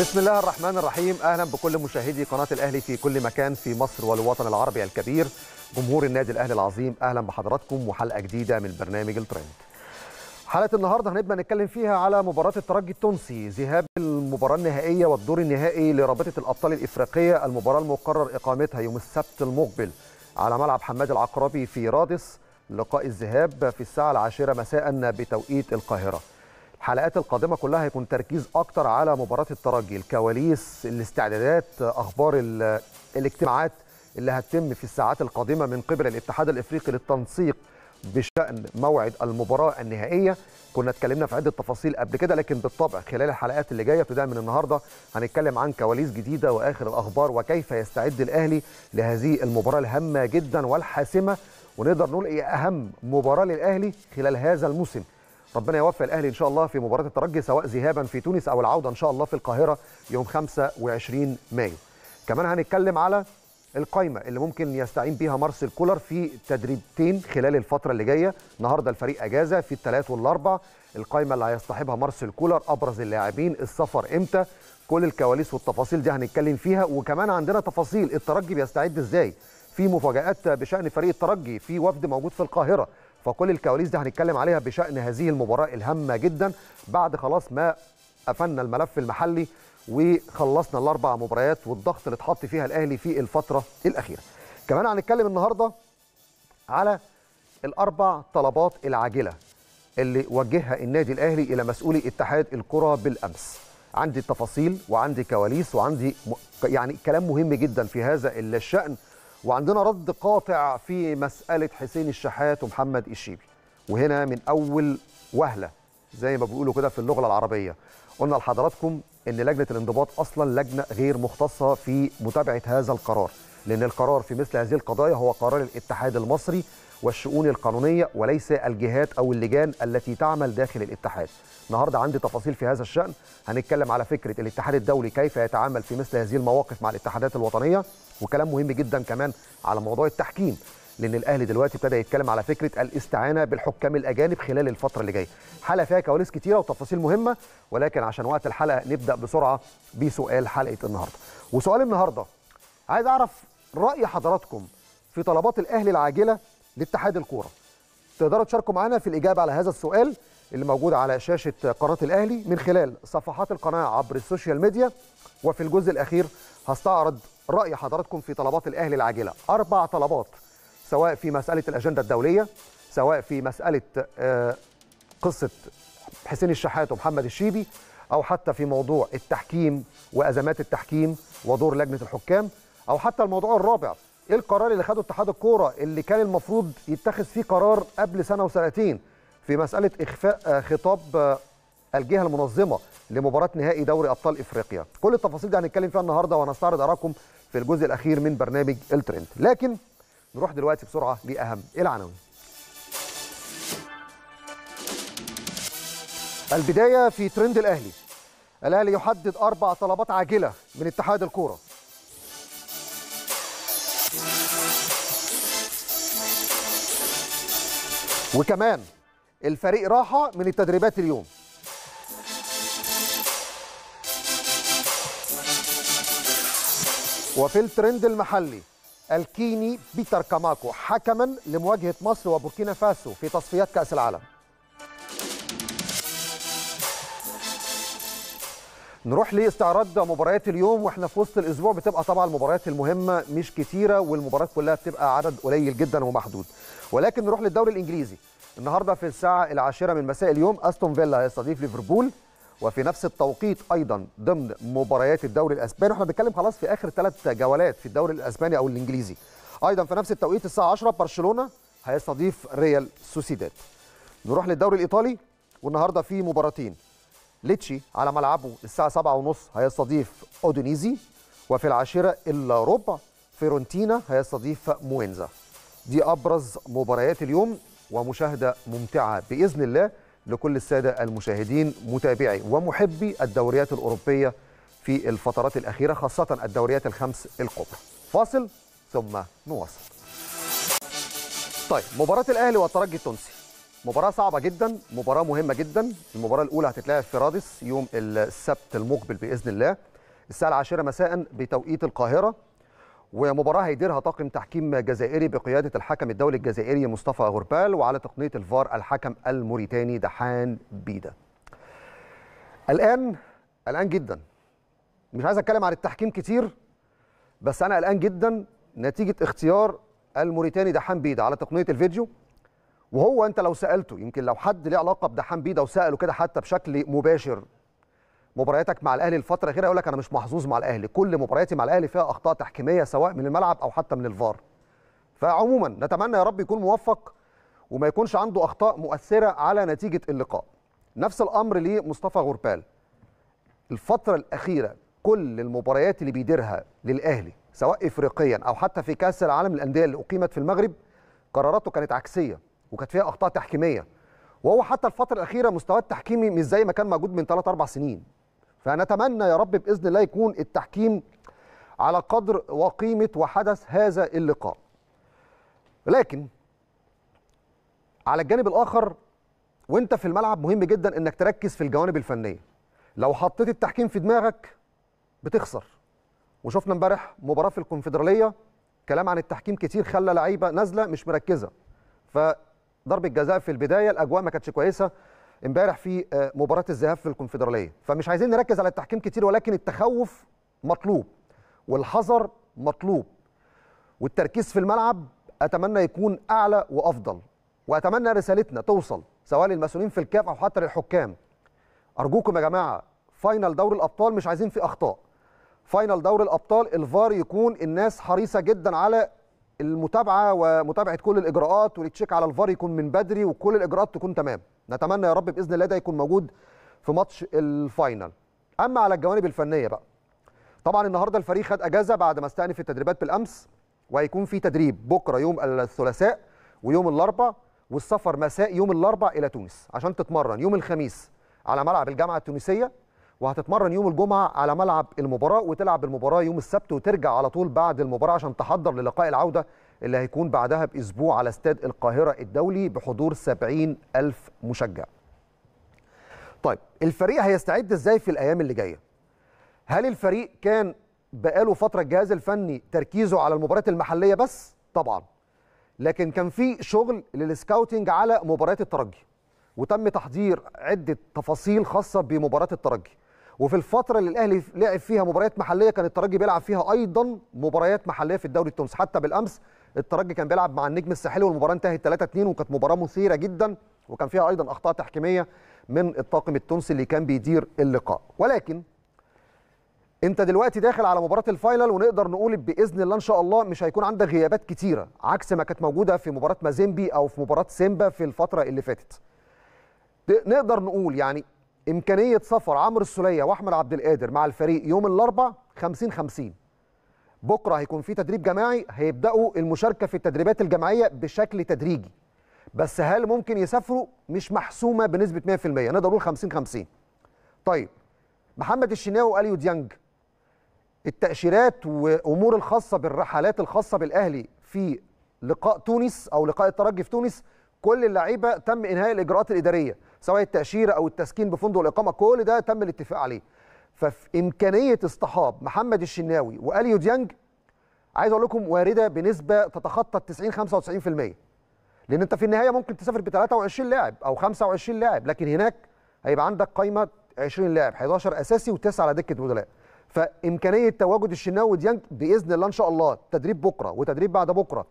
بسم الله الرحمن الرحيم اهلا بكل مشاهدي قناه الاهلي في كل مكان في مصر والوطن العربي الكبير جمهور النادي الاهلي العظيم اهلا بحضراتكم وحلقه جديده من برنامج الترند حلقه النهارده هنبدا نتكلم فيها على مباراه الترجي التونسي ذهاب المباراه النهائيه والدور النهائي لرابطه الابطال الافريقيه المباراه المقرر اقامتها يوم السبت المقبل على ملعب حماد العقربي في رادس لقاء الذهاب في الساعه العاشره مساء بتوقيت القاهره الحلقات القادمه كلها هيكون تركيز اكتر على مباراه الترجي الكواليس الاستعدادات اخبار الاجتماعات اللي هتتم في الساعات القادمه من قبل الاتحاد الافريقي للتنسيق بشان موعد المباراه النهائيه كنا اتكلمنا في عده تفاصيل قبل كده لكن بالطبع خلال الحلقات اللي جايه ابتداء من النهارده هنتكلم عن كواليس جديده واخر الاخبار وكيف يستعد الاهلي لهذه المباراه الهامه جدا والحاسمه ونقدر نقول ايه اهم مباراه للاهلي خلال هذا الموسم ربنا يوفق الاهلي ان شاء الله في مباراه الترجي سواء ذهابا في تونس او العوده ان شاء الله في القاهره يوم 25 مايو كمان هنتكلم على القايمه اللي ممكن يستعين بيها مارسيل كولر في تدريبتين خلال الفتره اللي جايه النهارده الفريق اجازه في الثلاث والاربع القايمه اللي هيصطحبها مارسيل كولر ابرز اللاعبين السفر امتى كل الكواليس والتفاصيل دي هنتكلم فيها وكمان عندنا تفاصيل الترجي بيستعد ازاي في مفاجات بشان فريق الترجي في وفد موجود في القاهره فكل الكواليس دي هنتكلم عليها بشأن هذه المباراة الهامة جدا بعد خلاص ما قفلنا الملف المحلي وخلصنا الأربع مباريات والضغط اللي اتحط فيها الأهلي في الفترة الأخيرة كمان هنتكلم النهاردة على الأربع طلبات العاجلة اللي وجهها النادي الأهلي إلى مسؤولي اتحاد الكرة بالأمس عندي التفاصيل وعندي كواليس وعندي يعني كلام مهم جدا في هذا الشأن وعندنا رد قاطع في مسألة حسين الشحات ومحمد الشيبي وهنا من أول وهلة زي ما بيقولوا كده في اللغة العربية قلنا لحضراتكم ان لجنه الانضباط اصلا لجنه غير مختصه في متابعه هذا القرار لان القرار في مثل هذه القضايا هو قرار الاتحاد المصري والشؤون القانونيه وليس الجهات او اللجان التي تعمل داخل الاتحاد النهارده عندي تفاصيل في هذا الشان هنتكلم على فكره الاتحاد الدولي كيف يتعامل في مثل هذه المواقف مع الاتحادات الوطنيه وكلام مهم جدا كمان على موضوع التحكيم لان الاهلي دلوقتي ابتدى يتكلم على فكره الاستعانه بالحكام الاجانب خلال الفتره اللي جايه حلقه فيها كواليس كتيره وتفاصيل مهمه ولكن عشان وقت الحلقه نبدا بسرعه بسؤال حلقه النهارده وسؤال النهارده عايز اعرف راي حضراتكم في طلبات الاهلي العاجله لاتحاد الكوره تقدروا تشاركوا معنا في الاجابه على هذا السؤال اللي موجود على شاشه قناه الاهلي من خلال صفحات القناه عبر السوشيال ميديا وفي الجزء الاخير هستعرض راي حضراتكم في طلبات الاهلي العاجله اربع طلبات سواء في مساله الاجنده الدوليه سواء في مساله آه، قصه حسين الشحات ومحمد الشيبي او حتى في موضوع التحكيم وازمات التحكيم ودور لجنه الحكام او حتى الموضوع الرابع ايه القرار اللي خده اتحاد الكوره اللي كان المفروض يتخذ فيه قرار قبل سنه وسنتين في مساله اخفاء آه، خطاب آه، الجهه المنظمه لمباراه نهائي دوري ابطال افريقيا كل التفاصيل دي هنتكلم فيها النهارده وهنستعرض ارائكم في الجزء الاخير من برنامج الترند لكن نروح دلوقتي بسرعه لاهم العناوين البدايه في ترند الاهلي الاهلي يحدد اربع طلبات عاجله من اتحاد الكوره وكمان الفريق راحه من التدريبات اليوم وفي الترند المحلي الكيني بيتر كاماكو حكما لمواجهة مصر وبوركينا فاسو في تصفيات كأس العالم نروح لاستعراض مباريات اليوم واحنا في وسط الاسبوع بتبقى طبعا المباريات المهمه مش كتيره والمباريات كلها بتبقى عدد قليل جدا ومحدود ولكن نروح للدوري الانجليزي النهارده في الساعه العاشره من مساء اليوم استون فيلا هيستضيف ليفربول وفي نفس التوقيت ايضا ضمن مباريات الدوري الاسباني واحنا بنتكلم خلاص في اخر ثلاث جولات في الدوري الاسباني او الانجليزي ايضا في نفس التوقيت الساعه 10 برشلونه هيستضيف ريال سوسيداد نروح للدوري الايطالي والنهارده في مباراتين ليتشي على ملعبه الساعه 7:30 هيستضيف اودونيزي وفي العاشره الا ربع فيرونتينا هيستضيف موينزا دي ابرز مباريات اليوم ومشاهده ممتعه باذن الله لكل الساده المشاهدين متابعي ومحبي الدوريات الاوروبيه في الفترات الاخيره خاصه الدوريات الخمس الكبرى. فاصل ثم نواصل. طيب مباراه الاهلي والترجي التونسي مباراه صعبه جدا، مباراه مهمه جدا، المباراه الاولى هتتلعب في رادس يوم السبت المقبل باذن الله الساعه 10 مساء بتوقيت القاهره ومباراه هيديرها طاقم تحكيم جزائري بقياده الحكم الدولي الجزائري مصطفى غربال وعلى تقنيه الفار الحكم الموريتاني دحان بيدا. الان الان جدا مش عايز اتكلم عن التحكيم كتير بس انا قلقان جدا نتيجه اختيار الموريتاني دحان بيدا على تقنيه الفيديو وهو انت لو سالته يمكن لو حد له علاقه بدحان بيدا وساله كده حتى بشكل مباشر مبارياتك مع الاهلي الفتره الاخيره يقول لك انا مش محظوظ مع الاهلي كل مبارياتي مع الاهلي فيها اخطاء تحكيميه سواء من الملعب او حتى من الفار فعموما نتمنى يا رب يكون موفق وما يكونش عنده اخطاء مؤثره على نتيجه اللقاء نفس الامر لمصطفى غربال الفتره الاخيره كل المباريات اللي بيديرها للاهلي سواء افريقيا او حتى في كاس العالم للانديه اللي اقيمت في المغرب قراراته كانت عكسيه وكانت فيها اخطاء تحكيميه وهو حتى الفتره الاخيره مستواه التحكيمي مش زي ما كان موجود من 3 4 سنين فنتمنى يا رب باذن الله يكون التحكيم على قدر وقيمه وحدث هذا اللقاء. لكن على الجانب الاخر وانت في الملعب مهم جدا انك تركز في الجوانب الفنيه. لو حطيت التحكيم في دماغك بتخسر. وشفنا امبارح مباراه في الكونفدراليه كلام عن التحكيم كتير خلى لعيبه نازله مش مركزه. فضربه جزاء في البدايه الاجواء ما كانتش كويسه امبارح في آه، مباراه الذهاب في الكونفدراليه فمش عايزين نركز على التحكيم كتير ولكن التخوف مطلوب والحذر مطلوب والتركيز في الملعب اتمنى يكون اعلى وافضل واتمنى رسالتنا توصل سواء للمسؤولين في الكاف او حتى للحكام ارجوكم يا جماعه فاينل دوري الابطال مش عايزين في اخطاء فاينل دوري الابطال الفار يكون الناس حريصه جدا على المتابعه ومتابعه كل الاجراءات والتشيك على الفار يكون من بدري وكل الاجراءات تكون تمام نتمنى يا رب باذن الله ده يكون موجود في ماتش الفاينل اما على الجوانب الفنيه بقى طبعا النهارده الفريق خد اجازه بعد ما استأنف التدريبات بالامس وهيكون في تدريب بكره يوم الثلاثاء ويوم الاربع والسفر مساء يوم الاربع الى تونس عشان تتمرن يوم الخميس على ملعب الجامعه التونسيه وهتتمرن يوم الجمعه على ملعب المباراه وتلعب المباراه يوم السبت وترجع على طول بعد المباراه عشان تحضر للقاء العوده اللي هيكون بعدها باسبوع على استاد القاهره الدولي بحضور 70 الف مشجع. طيب الفريق هيستعد ازاي في الايام اللي جايه؟ هل الفريق كان بقاله فتره الجهاز الفني تركيزه على المباريات المحليه بس؟ طبعا. لكن كان في شغل للسكاوتنج على مباريات الترجي. وتم تحضير عده تفاصيل خاصه بمباراه الترجي وفي الفتره اللي الاهلي لعب فيها مباريات محليه كان الترجي بيلعب فيها ايضا مباريات محليه في الدوري التونسي حتى بالامس الترجي كان بيلعب مع النجم الساحلي والمباراه انتهت 3 2 وكانت مباراه مثيره جدا وكان فيها ايضا اخطاء تحكيميه من الطاقم التونسي اللي كان بيدير اللقاء ولكن انت دلوقتي داخل على مباراه الفاينل ونقدر نقول باذن الله ان شاء الله مش هيكون عندك غيابات كتيره عكس ما كانت موجوده في مباراه مازيمبي او في مباراه سيمبا في الفتره اللي فاتت نقدر نقول يعني امكانيه سفر عمرو السوليه واحمد عبد القادر مع الفريق يوم الأربعاء 50 50 بكره هيكون في تدريب جماعي هيبداوا المشاركه في التدريبات الجماعيه بشكل تدريجي بس هل ممكن يسافروا مش محسومه بنسبه 100% نقدر نقول 50 50 طيب محمد الشناوي واليو ديانج التاشيرات وامور الخاصه بالرحلات الخاصه بالاهلي في لقاء تونس او لقاء الترجي في تونس كل اللعيبه تم انهاء الاجراءات الاداريه سواء التاشيره او التسكين بفندق الاقامه كل ده تم الاتفاق عليه ففي امكانيه اصطحاب محمد الشناوي واليو ديانج عايز اقول لكم وارده بنسبه تتخطى 90 95% لان انت في النهايه ممكن تسافر ب 23 لاعب او 25 لاعب لكن هناك هيبقى عندك قايمه 20 لاعب 11 اساسي و9 على دكه بدلاء فامكانيه تواجد الشناوي وديانج باذن الله ان شاء الله تدريب بكره وتدريب بعد بكره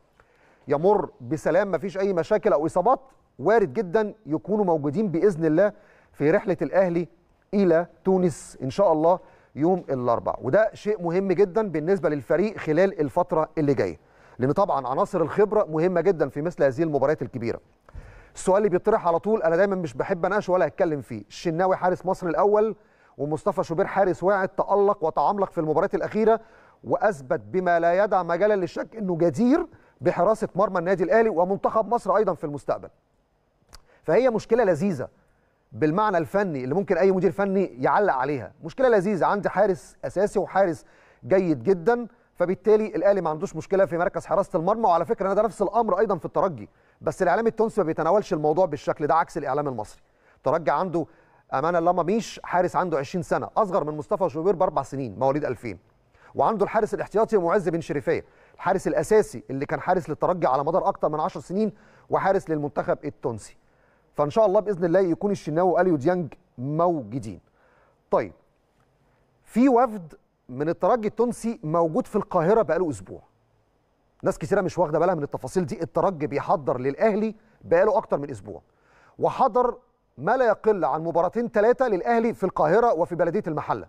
يمر بسلام مفيش اي مشاكل او اصابات وارد جدا يكونوا موجودين باذن الله في رحله الاهلي الى تونس ان شاء الله يوم الاربعاء وده شيء مهم جدا بالنسبه للفريق خلال الفتره اللي جايه لان طبعا عناصر الخبره مهمه جدا في مثل هذه المباريات الكبيره السؤال اللي بيطرح على طول انا دايما مش بحب اناقشه ولا اتكلم فيه الشناوي حارس مصر الاول ومصطفى شوبير حارس واعد تالق وتعملق في المباريات الاخيره واثبت بما لا يدع مجالا للشك انه جدير بحراسه مرمى النادي الاهلي ومنتخب مصر ايضا في المستقبل فهي مشكله لذيذه بالمعنى الفني اللي ممكن اي مدير فني يعلق عليها مشكله لذيذه عندي حارس اساسي وحارس جيد جدا فبالتالي الاهلي ما عندوش مشكله في مركز حراسه المرمى وعلى فكره انا ده نفس الامر ايضا في الترجي بس الاعلام التونسي ما بيتناولش الموضوع بالشكل ده عكس الاعلام المصري الترجي عنده امان الله ميش حارس عنده 20 سنه اصغر من مصطفى شوبير باربع سنين مواليد 2000 وعنده الحارس الاحتياطي معز بن شريفيه الحارس الاساسي اللي كان حارس للترجي على مدار اكتر من 10 سنين وحارس للمنتخب التونسي فان شاء الله باذن الله يكون الشناوي واليو ديانج موجودين طيب في وفد من الترجي التونسي موجود في القاهره بقاله اسبوع ناس كثيره مش واخده بالها من التفاصيل دي الترجي بيحضر للاهلي بقاله اكتر من اسبوع وحضر ما لا يقل عن مباراتين ثلاثه للاهلي في القاهره وفي بلديه المحله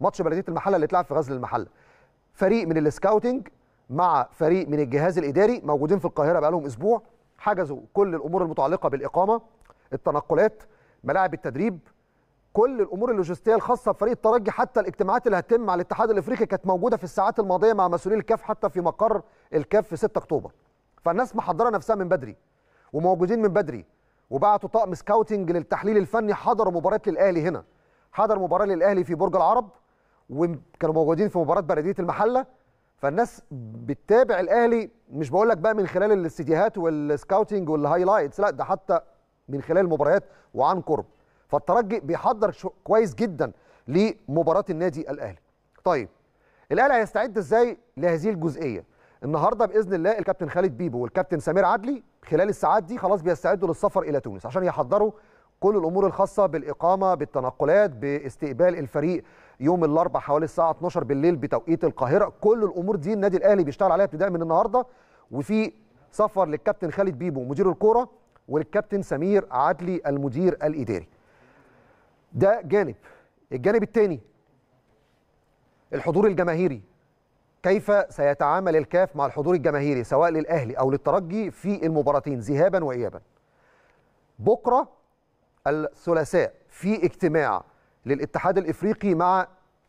ماتش بلديه المحله اللي اتلعب في غزل المحله فريق من السكاوتنج مع فريق من الجهاز الاداري موجودين في القاهره بقالهم اسبوع حجزوا كل الامور المتعلقه بالاقامه التنقلات ملاعب التدريب كل الامور اللوجستيه الخاصه بفريق الترجي حتى الاجتماعات اللي هتتم مع الاتحاد الافريقي كانت موجوده في الساعات الماضيه مع مسؤولي الكاف حتى في مقر الكاف في 6 اكتوبر فالناس محضره نفسها من بدري وموجودين من بدري وبعتوا طقم سكاوتنج للتحليل الفني حضروا مباراه للاهلي هنا حضر مباراه للاهلي في برج العرب وكانوا موجودين في مباراه بلديه المحله فالناس بتتابع الاهلي مش بقول لك بقى من خلال الاستديوهات والسكاوتنج والهايلايتس لا ده حتى من خلال المباريات وعن قرب فالترجي بيحضر كويس جدا لمباراه النادي الاهلي طيب الاهلي هيستعد ازاي لهذه الجزئيه النهارده باذن الله الكابتن خالد بيبو والكابتن سمير عدلي خلال الساعات دي خلاص بيستعدوا للسفر الى تونس عشان يحضروا كل الامور الخاصه بالاقامه بالتنقلات باستقبال الفريق يوم الاربعاء حوالي الساعه 12 بالليل بتوقيت القاهره كل الامور دي النادي الاهلي بيشتغل عليها ابتداء من النهارده وفي سفر للكابتن خالد بيبو مدير الكوره وللكابتن سمير عدلي المدير الاداري ده جانب الجانب الثاني الحضور الجماهيري كيف سيتعامل الكاف مع الحضور الجماهيري سواء للاهلي او للترجي في المباراتين ذهابا وايابا بكره الثلاثاء في اجتماع للاتحاد الافريقي مع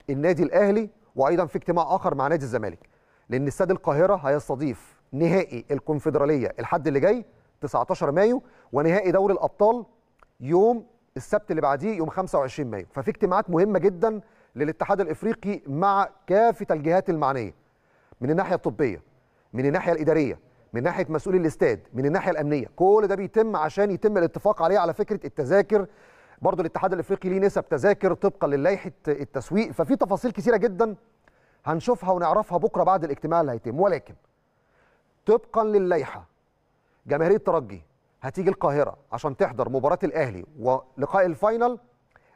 النادي الاهلي وايضا في اجتماع اخر مع نادي الزمالك لان استاد القاهره هيستضيف نهائي الكونفدراليه الحد اللي جاي 19 مايو ونهائي دوري الابطال يوم السبت اللي بعديه يوم 25 مايو ففي اجتماعات مهمه جدا للاتحاد الافريقي مع كافه الجهات المعنيه من الناحيه الطبيه من الناحيه الاداريه من ناحيه مسؤولي الاستاد من الناحيه الامنيه كل ده بيتم عشان يتم الاتفاق عليه على فكره التذاكر برضه الاتحاد الافريقي ليه نسب تذاكر طبقا للائحه التسويق ففي تفاصيل كثيره جدا هنشوفها ونعرفها بكره بعد الاجتماع اللي هيتم ولكن طبقا للائحه جماهير الترجي هتيجي القاهره عشان تحضر مباراه الاهلي ولقاء الفاينل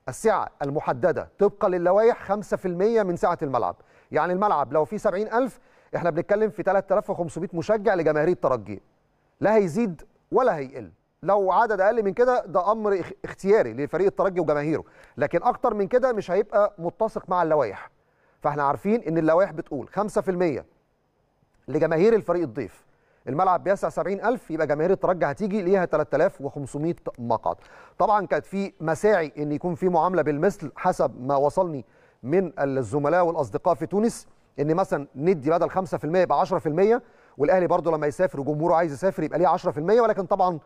السعه المحدده طبقا للوائح 5% من سعه الملعب يعني الملعب لو فيه 70000 احنا بنتكلم في 3500 مشجع لجماهير الترجي لا هيزيد ولا هيقل لو عدد اقل من كده ده امر اختياري لفريق الترجي وجماهيره لكن اكتر من كده مش هيبقى متسق مع اللوائح فاحنا عارفين ان اللوائح بتقول 5% لجماهير الفريق الضيف الملعب بيسع 70000 يبقى جماهير الترجي هتيجي ليها 3500 مقعد طبعا كانت في مساعي ان يكون في معامله بالمثل حسب ما وصلني من الزملاء والاصدقاء في تونس ان مثلا ندي بدل 5% يبقى 10% والاهلي برضو لما يسافر وجمهوره عايز يسافر يبقى ليه 10% ولكن طبعا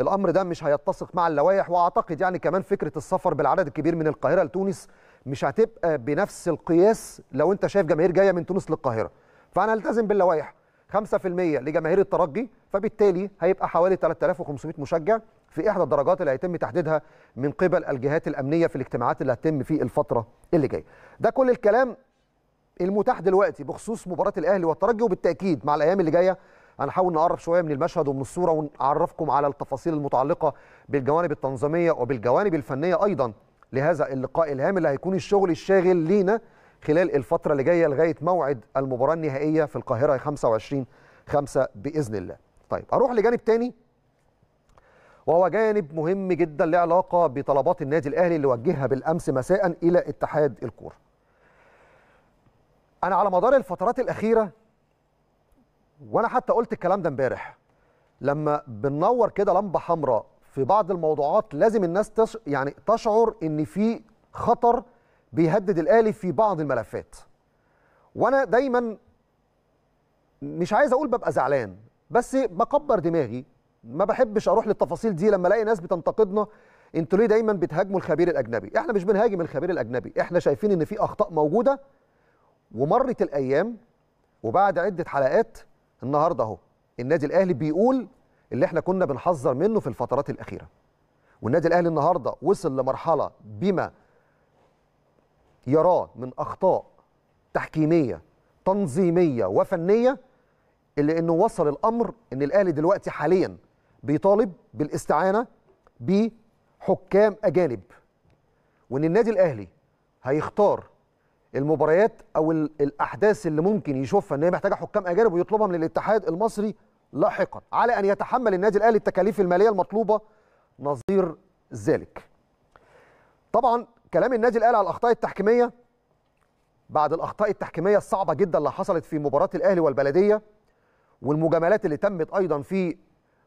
الامر ده مش هيتسق مع اللوائح واعتقد يعني كمان فكره السفر بالعدد الكبير من القاهره لتونس مش هتبقى بنفس القياس لو انت شايف جماهير جايه من تونس للقاهره فانا التزم باللوائح 5% لجماهير الترجي فبالتالي هيبقى حوالي 3500 مشجع في احدى الدرجات اللي هيتم تحديدها من قبل الجهات الامنيه في الاجتماعات اللي هتتم في الفتره اللي جايه. ده كل الكلام المتاح دلوقتي بخصوص مباراه الاهلي والترجي وبالتاكيد مع الايام اللي جايه هنحاول نقرب شويه من المشهد ومن الصوره ونعرفكم على التفاصيل المتعلقه بالجوانب التنظيميه وبالجوانب الفنيه ايضا لهذا اللقاء الهام اللي هيكون الشغل الشاغل لينا خلال الفترة اللي جاية لغاية موعد المباراة النهائية في القاهرة 25 5 بإذن الله طيب أروح لجانب تاني وهو جانب مهم جدا له علاقة بطلبات النادي الأهلي اللي وجهها بالأمس مساء إلى اتحاد الكورة أنا على مدار الفترات الأخيرة وأنا حتى قلت الكلام ده امبارح لما بننور كده لمبة حمراء في بعض الموضوعات لازم الناس تش... يعني تشعر ان في خطر بيهدد الاهلي في بعض الملفات وأنا دايما مش عايز أقول ببقى زعلان بس بكبر دماغي ما بحبش أروح للتفاصيل دي لما ألاقي ناس بتنتقدنا انتوا ليه دايما بتهاجموا الخبير الاجنبي احنا مش بنهاجم الخبير الاجنبي احنا شايفين ان في اخطاء موجوده ومرت الايام وبعد عده حلقات النهارده اهو النادي الاهلي بيقول اللي احنا كنا بنحذر منه في الفترات الاخيره والنادي الاهلي النهارده وصل لمرحله بما يراه من اخطاء تحكيميه تنظيميه وفنيه الا انه وصل الامر ان الاهلي دلوقتي حاليا بيطالب بالاستعانه بحكام اجانب وان النادي الاهلي هيختار المباريات او الاحداث اللي ممكن يشوفها ان هي محتاجه حكام اجانب ويطلبها من الاتحاد المصري لاحقا على ان يتحمل النادي الاهلي التكاليف الماليه المطلوبه نظير ذلك. طبعا كلام النادي الاهلي على الاخطاء التحكيميه بعد الاخطاء التحكيميه الصعبه جدا اللي حصلت في مباراه الاهلي والبلديه والمجاملات اللي تمت ايضا في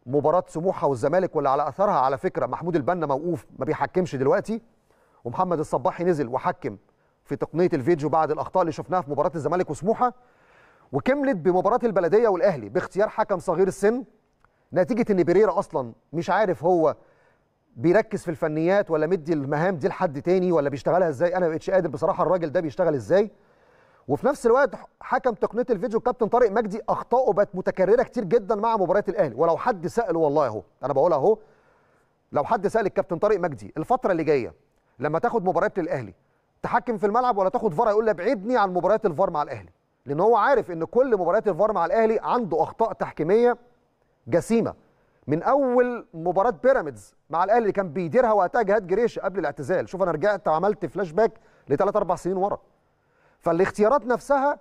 مباراه سموحه والزمالك واللي على اثرها على فكره محمود البنا موقوف ما بيحكمش دلوقتي ومحمد الصباحي نزل وحكم في تقنيه الفيديو بعد الاخطاء اللي شفناها في مباراه الزمالك وسموحه وكملت بمباراه البلديه والاهلي باختيار حكم صغير السن نتيجه ان بيريرا اصلا مش عارف هو بيركز في الفنيات ولا مدي المهام دي لحد تاني ولا بيشتغلها ازاي انا ما بقتش قادر بصراحه الراجل ده بيشتغل ازاي وفي نفس الوقت حكم تقنيه الفيديو الكابتن طارق مجدي اخطائه بقت متكرره كتير جدا مع مباريات الاهلي ولو حد ساله والله اهو انا بقول اهو لو حد سال الكابتن طارق مجدي الفتره اللي جايه لما تاخد مباريات الاهلي تحكم في الملعب ولا تاخد فار هيقول لي ابعدني عن مباريات الفار مع الاهلي لان هو عارف ان كل مباريات الفار مع الاهلي عنده اخطاء تحكيميه جسيمه من اول مباراه بيراميدز مع الاهلي اللي كان بيديرها وقتها جهاد جريشه قبل الاعتزال شوف انا رجعت عملت فلاش باك لثلاث اربع سنين ورا فالاختيارات نفسها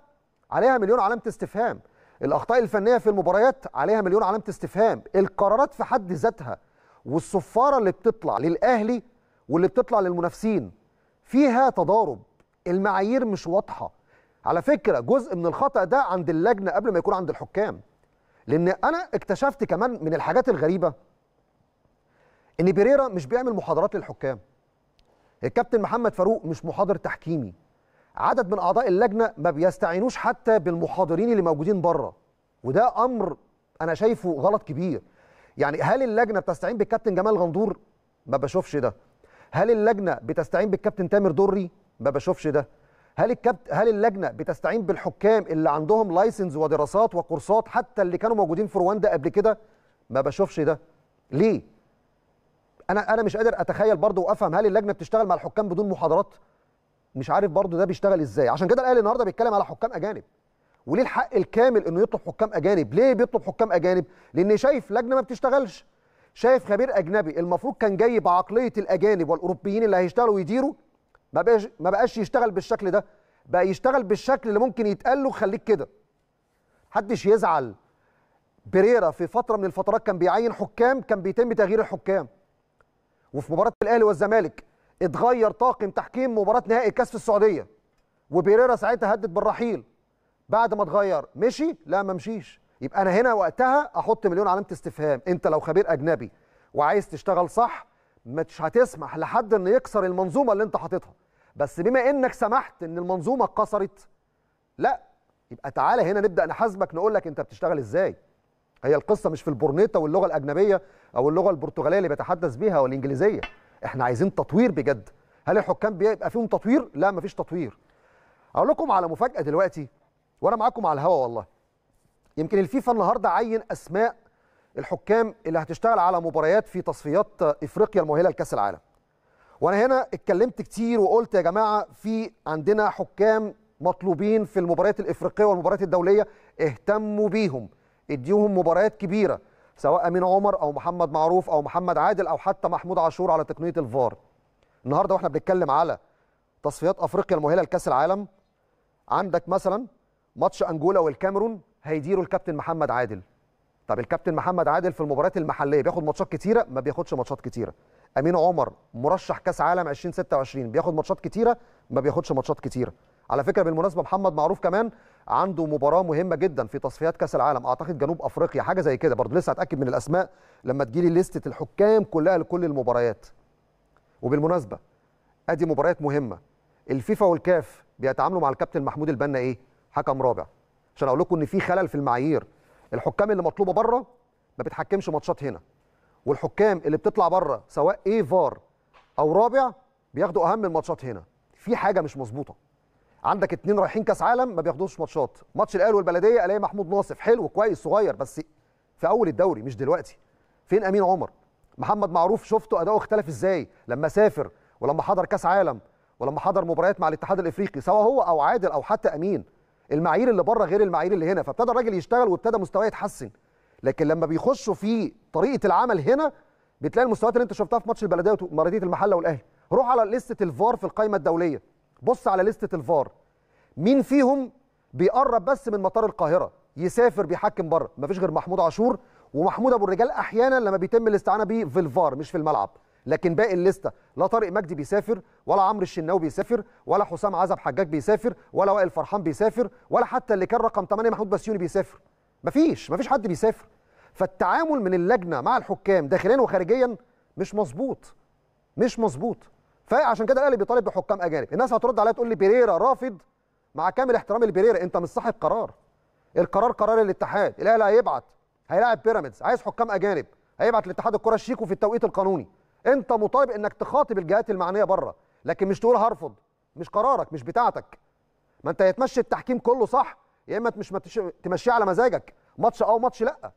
عليها مليون علامه استفهام الاخطاء الفنيه في المباريات عليها مليون علامه استفهام القرارات في حد ذاتها والصفاره اللي بتطلع للاهلي واللي بتطلع للمنافسين فيها تضارب المعايير مش واضحه على فكره جزء من الخطا ده عند اللجنه قبل ما يكون عند الحكام لان انا اكتشفت كمان من الحاجات الغريبه ان بيريرا مش بيعمل محاضرات للحكام الكابتن محمد فاروق مش محاضر تحكيمي عدد من اعضاء اللجنه ما بيستعينوش حتى بالمحاضرين اللي موجودين بره وده امر انا شايفه غلط كبير يعني هل اللجنه بتستعين بالكابتن جمال غندور ما بشوفش ده هل اللجنه بتستعين بالكابتن تامر دري ما بشوفش ده هل الكابت هل اللجنه بتستعين بالحكام اللي عندهم لايسنز ودراسات وكورسات حتى اللي كانوا موجودين في رواندا قبل كده ما بشوفش ده ليه انا انا مش قادر اتخيل برضه وافهم هل اللجنه بتشتغل مع الحكام بدون محاضرات مش عارف برضه ده بيشتغل ازاي عشان كده الاهلي النهارده بيتكلم على حكام اجانب وليه الحق الكامل انه يطلب حكام اجانب ليه بيطلب حكام اجانب لان شايف لجنه ما بتشتغلش شايف خبير اجنبي المفروض كان جاي بعقليه الاجانب والاوروبيين اللي هيشتغلوا ويديروا ما بقاش ما بقاش يشتغل بالشكل ده بقى يشتغل بالشكل اللي ممكن يتقال له خليك كده محدش يزعل بيريرا في فتره من الفترات كان بيعين حكام كان بيتم تغيير الحكام وفي مباراه الاهلي والزمالك اتغير طاقم تحكيم مباراه نهائي كاس في السعوديه وبيريرا ساعتها هدد بالرحيل بعد ما اتغير مشي لا ما مشيش يبقى انا هنا وقتها احط مليون علامه استفهام انت لو خبير اجنبي وعايز تشتغل صح مش هتسمح لحد ان يكسر المنظومه اللي انت حاططها بس بما انك سمحت ان المنظومه اتكسرت لا يبقى تعالى هنا نبدا نحاسبك نقول لك انت بتشتغل ازاي هي القصه مش في البورنيتا واللغه الاجنبيه او اللغه البرتغاليه اللي بيتحدث بيها والانجليزيه احنا عايزين تطوير بجد هل الحكام بيبقى فيهم تطوير لا مفيش تطوير اقول لكم على مفاجاه دلوقتي وانا معاكم على الهوا والله يمكن الفيفا النهارده عين اسماء الحكام اللي هتشتغل على مباريات في تصفيات افريقيا المؤهله لكاس العالم وانا هنا اتكلمت كتير وقلت يا جماعه في عندنا حكام مطلوبين في المباريات الافريقيه والمباريات الدوليه اهتموا بيهم اديهم مباريات كبيره سواء امين عمر او محمد معروف او محمد عادل او حتى محمود عاشور على تقنيه الفار النهارده واحنا بنتكلم على تصفيات افريقيا المؤهله لكاس العالم عندك مثلا ماتش انجولا والكاميرون هيديره الكابتن محمد عادل طب الكابتن محمد عادل في المباريات المحليه بياخد ماتشات كتيره ما بياخدش ماتشات كتيره امين عمر مرشح كاس عالم 2026 بياخد ماتشات كتيره ما بياخدش ماتشات كتيره على فكره بالمناسبه محمد معروف كمان عنده مباراه مهمه جدا في تصفيات كاس العالم اعتقد جنوب افريقيا حاجه زي كده برضه لسه هتاكد من الاسماء لما تجيلي لستة الحكام كلها لكل المباريات وبالمناسبه ادي مباريات مهمه الفيفا والكاف بيتعاملوا مع الكابتن محمود البنا ايه حكم رابع عشان اقول لكم ان في خلل في المعايير الحكام اللي مطلوبه بره ما بتحكمش ماتشات هنا والحكام اللي بتطلع بره سواء ايه فار او رابع بياخدوا اهم الماتشات هنا في حاجه مش مظبوطه عندك اتنين رايحين كاس عالم ما بياخدوش ماتشات ماتش الاهلي والبلديه الاقي محمود ناصف حلو كويس صغير بس في اول الدوري مش دلوقتي فين امين عمر محمد معروف شفته اداؤه اختلف ازاي لما سافر ولما حضر كاس عالم ولما حضر مباريات مع الاتحاد الافريقي سواء هو او عادل او حتى امين المعايير اللي بره غير المعايير اللي هنا فابتدى الراجل يشتغل وابتدى مستواه يتحسن لكن لما بيخشوا في طريقه العمل هنا بتلاقي المستويات اللي انت شفتها في ماتش البلديه ومريديه المحله والاهلي روح على لسته الفار في القائمه الدوليه بص على لسته الفار مين فيهم بيقرب بس من مطار القاهره يسافر بيحكم بره مفيش غير محمود عاشور ومحمود ابو الرجال احيانا لما بيتم الاستعانه بيه في الفار مش في الملعب لكن باقي الليسته لا طارق مجدي بيسافر ولا عمرو الشناوي بيسافر ولا حسام عزب حجاج بيسافر ولا وائل فرحان بيسافر ولا حتى اللي كان رقم 8 محمود بسيوني بيسافر مفيش مفيش حد بيسافر فالتعامل من اللجنه مع الحكام داخليا وخارجيا مش مظبوط مش مظبوط فعشان كده الاهلي بيطالب بحكام اجانب الناس هترد عليا تقول لي بيريرا رافض مع كامل احترامي لبيريرا انت مش صاحب قرار القرار قرار الاتحاد الاهلي هيبعت هيلاعب بيراميدز عايز حكام اجانب هيبعت لاتحاد الكره الشيكو في التوقيت القانوني انت مطالب انك تخاطب الجهات المعنيه بره لكن مش تقول هرفض مش قرارك مش بتاعتك ما انت هتمشي التحكيم كله صح يا اما مش تمشيه على مزاجك ماتش او آه ماتش لا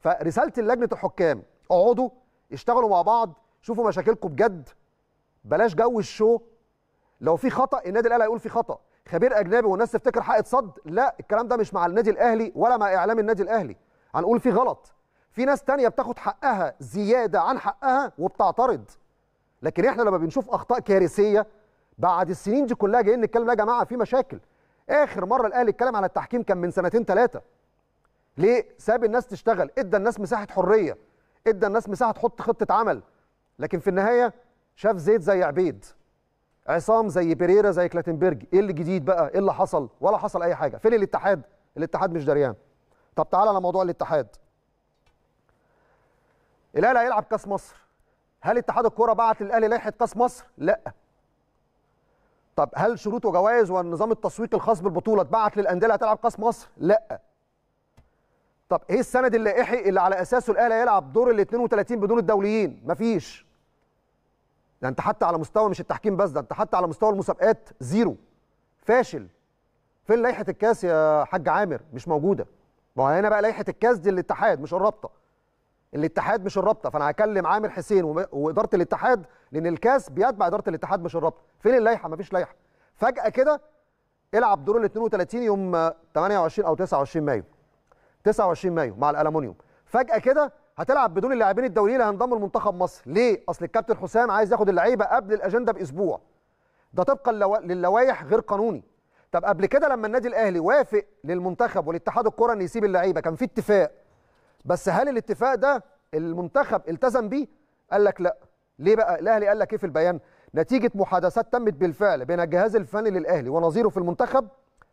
فرساله لجنه الحكام اقعدوا اشتغلوا مع بعض شوفوا مشاكلكم بجد بلاش جو الشو لو في خطا النادي الاهلي هيقول في خطا خبير اجنبي والناس تفتكر حق صد لا الكلام ده مش مع النادي الاهلي ولا مع اعلام النادي الاهلي هنقول في غلط في ناس تانية بتاخد حقها زياده عن حقها وبتعترض لكن احنا لما بنشوف اخطاء كارثيه بعد السنين دي كلها جايين نتكلم يا جماعه في مشاكل اخر مره الاهلي اتكلم على التحكيم كان من سنتين ثلاثه ليه ساب الناس تشتغل ادى الناس مساحه حريه ادى الناس مساحه تحط خطه عمل لكن في النهايه شاف زيد زي عبيد عصام زي بيريرا زي كلاتنبرج ايه اللي جديد بقى ايه اللي حصل ولا حصل اي حاجه فين الاتحاد الاتحاد مش دريان طب تعالى على موضوع الاتحاد الاهلي هيلعب كاس مصر هل اتحاد الكوره بعت للاهلي لائحه كاس مصر لا طب هل شروط وجوائز والنظام التسويقي الخاص بالبطوله اتبعت للانديه اللي هتلعب كاس مصر لا طب ايه السند اللائحي اللي على اساسه الاهلي هيلعب دور ال 32 بدون الدوليين؟ مفيش. ده انت حتى على مستوى مش التحكيم بس ده انت حتى على مستوى المسابقات زيرو فاشل. فين لائحه الكاس يا حاج عامر؟ مش موجوده. ما هو هنا بقى لائحه الكاس دي الاتحاد مش الرابطه. الاتحاد مش الرابطه فانا هكلم عامر حسين واداره الاتحاد لان الكاس بيتبع اداره الاتحاد مش الرابطه. فين اللائحه؟ مفيش لائحه. فجاه كده العب دور ال 32 يوم 28 او 29 مايو. 29 مايو مع الالومنيوم فجاه كده هتلعب بدون اللاعبين الدوليين اللي هينضموا لمنتخب مصر ليه اصل الكابتن حسام عايز ياخد اللعيبه قبل الاجنده باسبوع ده طبقا للوائح غير قانوني طب قبل كده لما النادي الاهلي وافق للمنتخب والاتحاد الكره ان يسيب اللعيبه كان في اتفاق بس هل الاتفاق ده المنتخب التزم بيه قال لك لا ليه بقى الاهلي قال لك ايه في البيان نتيجه محادثات تمت بالفعل بين الجهاز الفني للاهلي ونظيره في المنتخب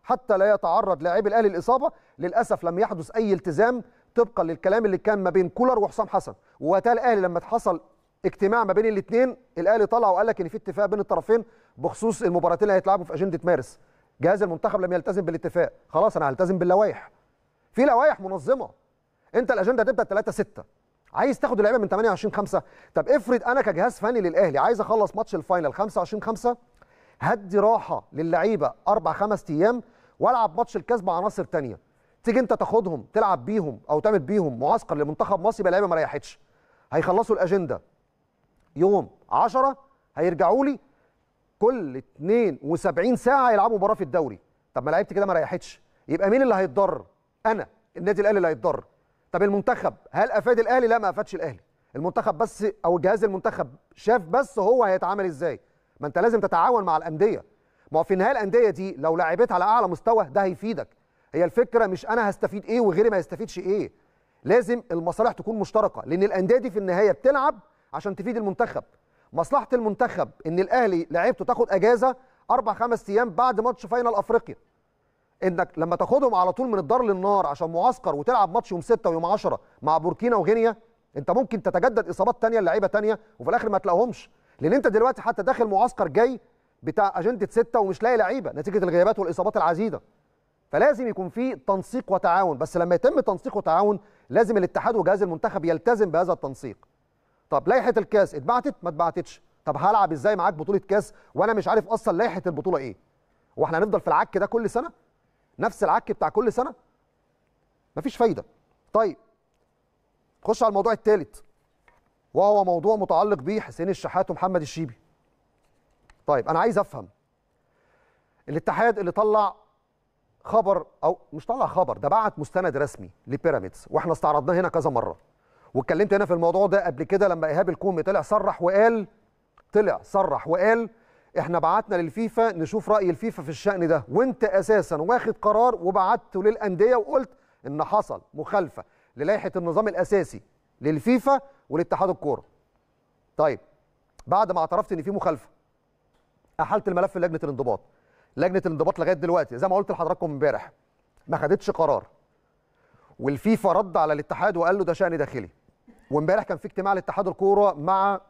حتى لا يتعرض لاعبي الاهلي للاصابه للاسف لم يحدث اي التزام طبقا للكلام اللي كان ما بين كولر وحسام حسن ووقتها الاهلي لما حصل اجتماع ما بين الاثنين الاهلي طلع وقال لك ان في اتفاق بين الطرفين بخصوص المباراتين اللي هيتلعبوا في اجنده مارس جهاز المنتخب لم يلتزم بالاتفاق خلاص انا هلتزم باللوائح في لوائح منظمه انت الاجنده هتبدا 3 6 عايز تاخد اللعيبه من 28 5 طب افرض انا كجهاز فني للاهلي عايز اخلص ماتش الفاينل 25 5 هدي راحه للعيبه اربع خمس ايام والعب ماتش الكاس بعناصر تانية تيجي انت تاخدهم تلعب بيهم او تعمل بيهم معسكر لمنتخب مصر يبقى اللعيبه ما ريحتش هيخلصوا الاجنده يوم 10 هيرجعوا لي كل 72 ساعه يلعبوا مباراه في الدوري طب ما لعيبتي كده ما ريحتش يبقى مين اللي هيتضرر انا النادي الاهلي اللي هيتضرر طب المنتخب هل افاد الاهلي لا ما افادش الاهلي المنتخب بس او جهاز المنتخب شاف بس هو هيتعامل ازاي ما انت لازم تتعاون مع الانديه ما في النهايه الانديه دي لو لعبت على اعلى مستوى ده هيفيدك هي الفكره مش انا هستفيد ايه وغيري ما يستفيدش ايه لازم المصالح تكون مشتركه لان الانديه دي في النهايه بتلعب عشان تفيد المنتخب مصلحه المنتخب ان الاهلي لعيبته تاخد اجازه اربع خمس ايام بعد ماتش فاينل افريقيا انك لما تاخدهم على طول من الدار للنار عشان معسكر وتلعب ماتش يوم 6 ويوم 10 مع بوركينا وغينيا انت ممكن تتجدد اصابات ثانيه لعيبه ثانيه وفي الاخر ما تلاقوهمش لان انت دلوقتي حتى داخل معسكر جاي بتاع اجنده سته ومش لاقي لعيبه نتيجه الغيابات والاصابات العزيزه فلازم يكون في تنسيق وتعاون بس لما يتم تنسيق وتعاون لازم الاتحاد وجهاز المنتخب يلتزم بهذا التنسيق طب لائحه الكاس اتبعتت ما اتبعتتش طب هلعب ازاي معاك بطوله كاس وانا مش عارف اصلا لائحه البطوله ايه واحنا هنفضل في العك ده كل سنه نفس العك بتاع كل سنه مفيش فايده طيب خش على الموضوع الثالث وهو موضوع متعلق بيه حسين الشحات ومحمد الشيبي طيب انا عايز افهم الاتحاد اللي طلع خبر او مش طلع خبر ده بعت مستند رسمي لبيراميدز واحنا استعرضناه هنا كذا مره واتكلمت هنا في الموضوع ده قبل كده لما ايهاب الكومي طلع صرح وقال طلع صرح وقال احنا بعتنا للفيفا نشوف راي الفيفا في الشان ده وانت اساسا واخد قرار وبعته للانديه وقلت ان حصل مخالفه للائحه النظام الاساسي للفيفا ولاتحاد الكوره طيب بعد ما اعترفت ان في مخالفه احلت الملف لجنه الانضباط لجنه الانضباط لغايه دلوقتي زي ما قلت لحضراتكم امبارح ما خدتش قرار والفيفا رد على الاتحاد وقال له ده شان داخلي وامبارح كان في اجتماع لاتحاد الكوره مع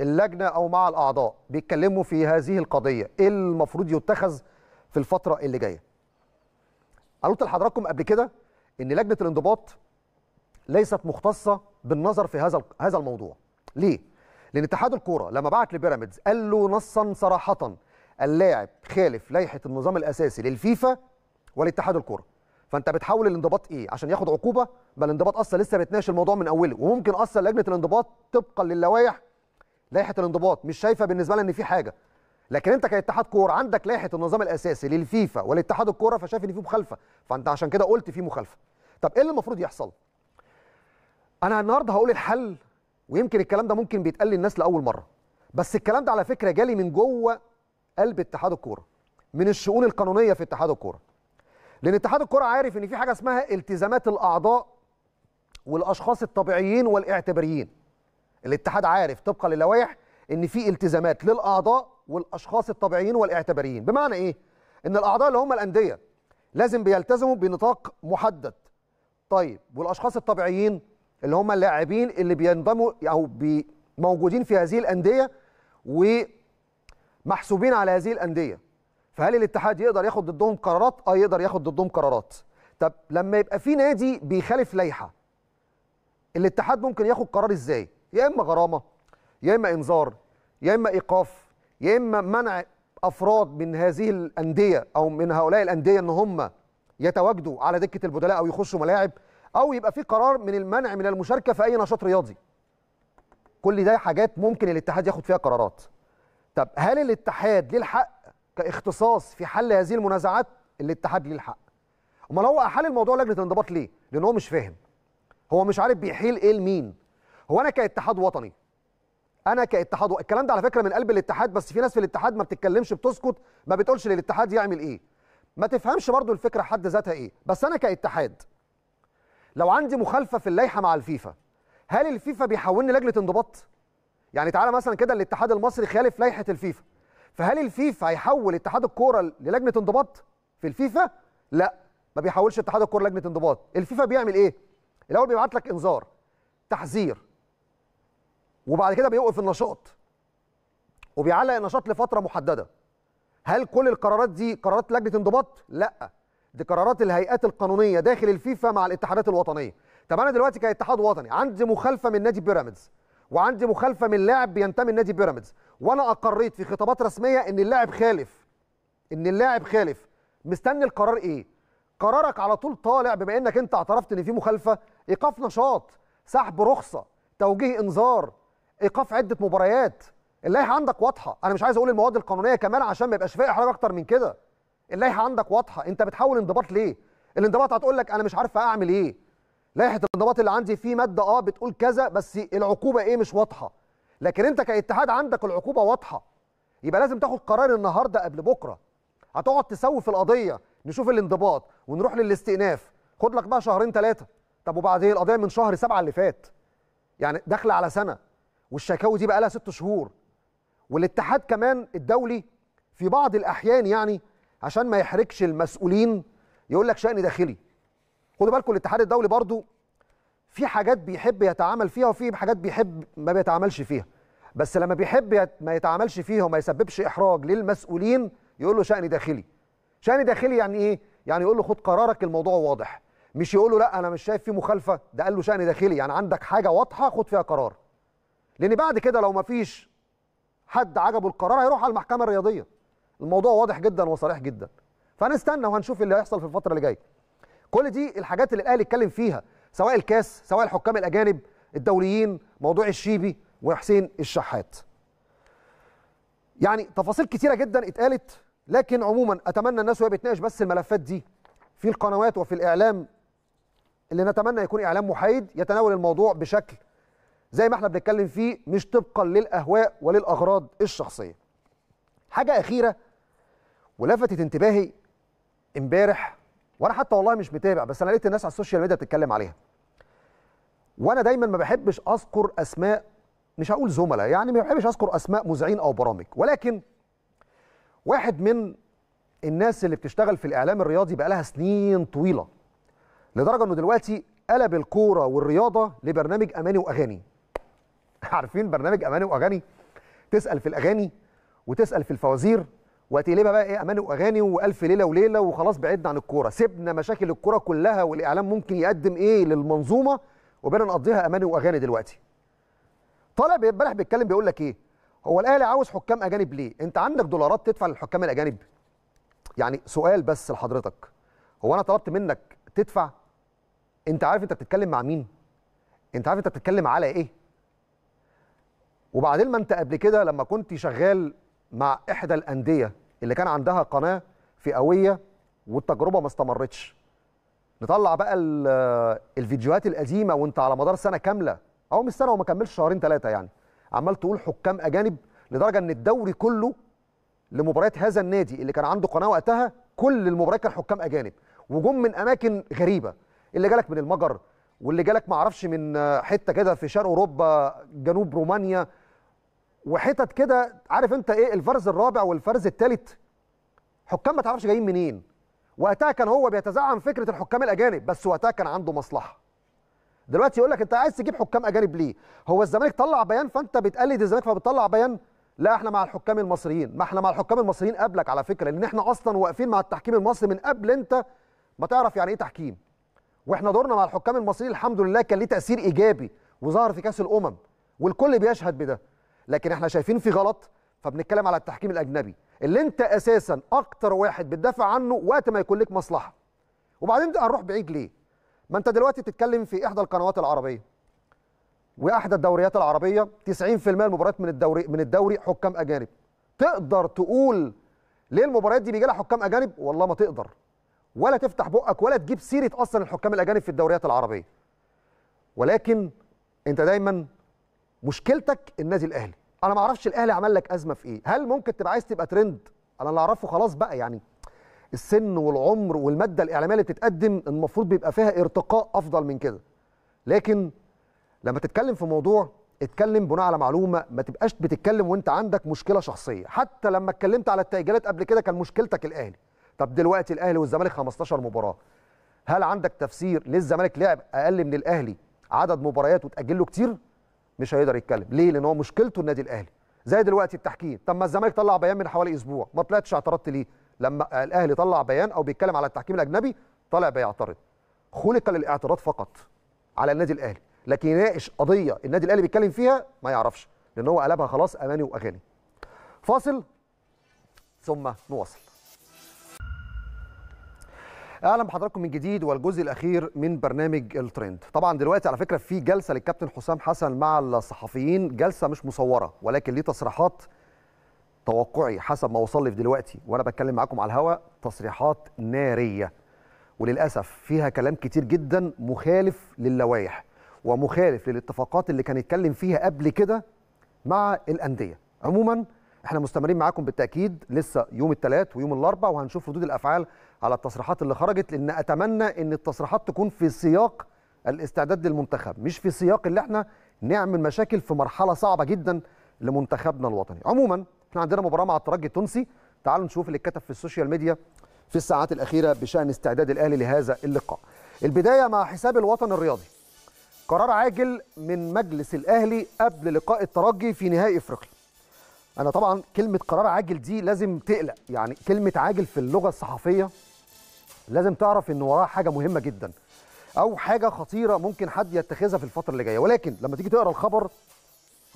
اللجنه او مع الاعضاء بيتكلموا في هذه القضيه ايه المفروض يتخذ في الفتره اللي جايه قلت لحضراتكم قبل كده ان لجنه الانضباط ليست مختصه بالنظر في هذا هذا الموضوع ليه لان اتحاد الكوره لما بعت لبيراميدز قال له نصا صراحه اللاعب خالف لائحه النظام الاساسي للفيفا ولاتحاد الكوره فانت بتحول الانضباط ايه عشان ياخد عقوبه ما الانضباط اصلا لسه بتناقش الموضوع من اوله وممكن اصلا لجنه الانضباط طبقا للوائح لائحه الانضباط مش شايفه بالنسبه لها ان في حاجه لكن انت كاتحاد كوره عندك لائحه النظام الاساسي للفيفا ولاتحاد الكوره فشايف ان في مخالفه فانت عشان كده قلت في مخالفه طب ايه اللي المفروض يحصل انا النهارده هقول الحل ويمكن الكلام ده ممكن بيتقال للناس لاول مره بس الكلام ده على فكره جالي من جوه قلب اتحاد الكوره من الشؤون القانونيه في اتحاد الكوره لان اتحاد الكوره عارف ان في حاجه اسمها التزامات الاعضاء والاشخاص الطبيعيين والاعتباريين الاتحاد عارف طبقا للوائح ان في التزامات للاعضاء والاشخاص الطبيعيين والاعتباريين بمعنى ايه ان الاعضاء اللي هم الانديه لازم بيلتزموا بنطاق محدد طيب والاشخاص الطبيعيين اللي هم اللاعبين اللي بينضموا او بي موجودين في هذه الانديه ومحسوبين على هذه الانديه فهل الاتحاد يقدر ياخد ضدهم قرارات اه يقدر ياخد ضدهم قرارات طب لما يبقى في نادي بيخالف لائحه الاتحاد ممكن ياخد قرار ازاي يا اما غرامه يا اما انذار يا اما ايقاف يا اما منع افراد من هذه الانديه او من هؤلاء الانديه ان هم يتواجدوا على دكه البدلاء او يخشوا ملاعب او يبقى في قرار من المنع من المشاركه في اي نشاط رياضي كل ده حاجات ممكن الاتحاد ياخد فيها قرارات طب هل الاتحاد ليه الحق كاختصاص في حل هذه المنازعات الاتحاد ليه الحق امال هو احال الموضوع لجنه الانضباط ليه لان هو مش فاهم هو مش عارف بيحيل ايه لمين هو انا كاتحاد وطني انا كاتحاد و... الكلام ده على فكره من قلب الاتحاد بس في ناس في الاتحاد ما بتتكلمش بتسكت ما بتقولش للاتحاد يعمل ايه ما تفهمش برضو الفكره حد ذاتها ايه بس انا كاتحاد لو عندي مخالفه في اللائحه مع الفيفا هل الفيفا بيحولني لجنه انضباط يعني تعالى مثلا كده الاتحاد المصري خالف لائحه الفيفا فهل الفيفا هيحول اتحاد الكوره للجنه انضباط في الفيفا لا ما بيحولش اتحاد الكوره لجنه انضباط الفيفا بيعمل ايه الاول بيبعت لك انذار تحذير وبعد كده بيوقف النشاط وبيعلق النشاط لفتره محدده هل كل القرارات دي قرارات لجنه انضباط لا دي قرارات الهيئات القانونيه داخل الفيفا مع الاتحادات الوطنيه طب انا دلوقتي كاتحاد وطني عندي مخالفه من نادي بيراميدز وعندي مخالفه من لاعب بينتمي لنادي بيراميدز وانا اقريت في خطابات رسميه ان اللاعب خالف ان اللاعب خالف مستني القرار ايه قرارك على طول طالع بما انك انت اعترفت ان في مخالفه ايقاف نشاط سحب رخصه توجيه انذار ايقاف عده مباريات اللائحه عندك واضحه انا مش عايز اقول المواد القانونيه كمان عشان ما يبقاش فيها احراج اكتر من كده اللائحه عندك واضحه انت بتحول انضباط ليه الانضباط هتقول لك انا مش عارف اعمل ايه لائحه الانضباط اللي عندي في ماده اه بتقول كذا بس العقوبه ايه مش واضحه لكن انت كاتحاد عندك العقوبه واضحه يبقى لازم تاخد قرار النهارده قبل بكره هتقعد تسوي في القضيه نشوف الانضباط ونروح للاستئناف خد لك بقى شهرين ثلاثه طب وبعدين القضيه من شهر سبعة اللي فات يعني داخله على سنه والشكاوي دي بقى لها ست شهور والاتحاد كمان الدولي في بعض الاحيان يعني عشان ما يحرجش المسؤولين يقول لك شأن داخلي خدوا بالكم الاتحاد الدولي برضو في حاجات بيحب يتعامل فيها وفي حاجات بيحب ما بيتعاملش فيها بس لما بيحب ما يتعاملش فيها وما يسببش احراج للمسؤولين يقول له شأن داخلي شأن داخلي يعني ايه يعني يقول له خد قرارك الموضوع واضح مش يقول له لا انا مش شايف فيه مخالفه ده قال له شأن داخلي يعني عندك حاجه واضحه خد فيها قرار لان بعد كده لو ما فيش حد عجبه القرار هيروح على المحكمه الرياضيه الموضوع واضح جدا وصريح جدا فنستنى وهنشوف اللي هيحصل في الفتره اللي جايه كل دي الحاجات اللي الاهلي اتكلم فيها سواء الكاس سواء الحكام الاجانب الدوليين موضوع الشيبي وحسين الشحات يعني تفاصيل كتيره جدا اتقالت لكن عموما اتمنى الناس وهي بتناقش بس الملفات دي في القنوات وفي الاعلام اللي نتمنى يكون اعلام محايد يتناول الموضوع بشكل زي ما احنا بنتكلم فيه مش طبقا للاهواء وللاغراض الشخصيه حاجه اخيره ولفتت انتباهي امبارح وانا حتى والله مش متابع بس انا لقيت الناس على السوشيال ميديا بتتكلم عليها وانا دايما ما بحبش اذكر اسماء مش هقول زملاء يعني ما بحبش اذكر اسماء مذيعين او برامج ولكن واحد من الناس اللي بتشتغل في الاعلام الرياضي بقى لها سنين طويله لدرجه انه دلوقتي قلب الكوره والرياضه لبرنامج اماني واغاني عارفين برنامج اماني واغاني تسال في الاغاني وتسال في الفوازير وتقلبها بقى ايه امان واغاني والف ليله وليله وخلاص بعدنا عن الكوره سيبنا مشاكل الكوره كلها والاعلام ممكن يقدم ايه للمنظومه وبقينا نقضيها امان واغاني دلوقتي طالع امبارح بيتكلم بيقول لك ايه هو الاهلي عاوز حكام اجانب ليه انت عندك دولارات تدفع للحكام الاجانب يعني سؤال بس لحضرتك هو انا طلبت منك تدفع انت عارف انت بتتكلم مع مين انت عارف انت بتتكلم على ايه وبعدين ما انت قبل كده لما كنت شغال مع احدى الانديه اللي كان عندها قناه فئويه والتجربه ما استمرتش نطلع بقى الفيديوهات القديمه وانت على مدار سنه كامله او مش سنه وما كملش شهرين ثلاثه يعني عمال تقول حكام اجانب لدرجه ان الدوري كله لمباريات هذا النادي اللي كان عنده قناه وقتها كل المباريات كان حكام اجانب وجم من اماكن غريبه اللي جالك من المجر واللي جالك معرفش من حته كده في شرق اوروبا جنوب رومانيا وحتت كده عارف انت ايه الفرز الرابع والفرز الثالث حكام ما تعرفش جايين منين وقتها كان هو بيتزعم فكره الحكام الاجانب بس وقتها كان عنده مصلحه دلوقتي يقول لك انت عايز تجيب حكام اجانب ليه هو الزمالك طلع بيان فانت بتقلد الزمالك فبتطلع بيان لا احنا مع الحكام المصريين ما احنا مع الحكام المصريين قبلك على فكره لان احنا اصلا واقفين مع التحكيم المصري من قبل انت ما تعرف يعني ايه تحكيم واحنا دورنا مع الحكام المصريين الحمد لله كان ليه تاثير ايجابي وظهر في كاس الامم والكل بيشهد بده لكن احنا شايفين في غلط فبنتكلم على التحكيم الاجنبي اللي انت اساسا اكتر واحد بتدافع عنه وقت ما يكون لك مصلحه وبعدين هنروح بعيد ليه ما انت دلوقتي بتتكلم في احدى القنوات العربيه واحدى الدوريات العربيه 90% المباريات من الدوري من الدوري حكام اجانب تقدر تقول ليه المباريات دي بيجي لها حكام اجانب والله ما تقدر ولا تفتح بقك ولا تجيب سيره اصلا الحكام الاجانب في الدوريات العربيه ولكن انت دايما مشكلتك النادي الاهلي انا ما اعرفش الاهلي عمل لك ازمه في ايه هل ممكن تبقى عايز تبقى ترند انا اللي اعرفه خلاص بقى يعني السن والعمر والماده الاعلاميه اللي بتتقدم المفروض بيبقى فيها ارتقاء افضل من كده لكن لما تتكلم في موضوع اتكلم بناء على معلومه ما تبقاش بتتكلم وانت عندك مشكله شخصيه حتى لما اتكلمت على التاجيلات قبل كده كان مشكلتك الاهلي طب دلوقتي الاهلي والزمالك 15 مباراه هل عندك تفسير ليه الزمالك لعب اقل من الاهلي عدد مباريات وتاجل له كتير مش هيقدر يتكلم ليه لان هو مشكلته النادي الاهلي زي دلوقتي التحكيم طب ما الزمالك طلع بيان من حوالي اسبوع ما طلعتش اعترضت ليه لما الاهلي طلع بيان او بيتكلم على التحكيم الاجنبي طالع بيعترض خلق للاعتراض فقط على النادي الاهلي لكن يناقش قضيه النادي الاهلي بيتكلم فيها ما يعرفش لان هو قلبها خلاص اماني واغاني فاصل ثم نواصل اهلا بحضراتكم من جديد والجزء الاخير من برنامج الترند طبعا دلوقتي على فكره في جلسه للكابتن حسام حسن مع الصحفيين جلسه مش مصوره ولكن ليه تصريحات توقعي حسب ما وصل لي دلوقتي وانا بتكلم معاكم على الهواء تصريحات ناريه وللاسف فيها كلام كتير جدا مخالف للوائح ومخالف للاتفاقات اللي كان يتكلم فيها قبل كده مع الانديه عموما احنا مستمرين معاكم بالتاكيد لسه يوم الثلاث ويوم الاربع وهنشوف ردود الافعال على التصريحات اللي خرجت لان اتمنى ان التصريحات تكون في سياق الاستعداد للمنتخب مش في سياق اللي احنا نعمل مشاكل في مرحله صعبه جدا لمنتخبنا الوطني عموما احنا عندنا مباراه مع الترجي التونسي تعالوا نشوف اللي اتكتب في السوشيال ميديا في الساعات الاخيره بشان استعداد الاهلي لهذا اللقاء البدايه مع حساب الوطن الرياضي قرار عاجل من مجلس الاهلي قبل لقاء الترجي في نهائي افريقيا انا طبعا كلمه قرار عاجل دي لازم تقلق يعني كلمه عاجل في اللغه الصحفيه لازم تعرف ان وراها حاجه مهمه جدا او حاجه خطيره ممكن حد يتخذها في الفتره اللي جايه ولكن لما تيجي تقرا الخبر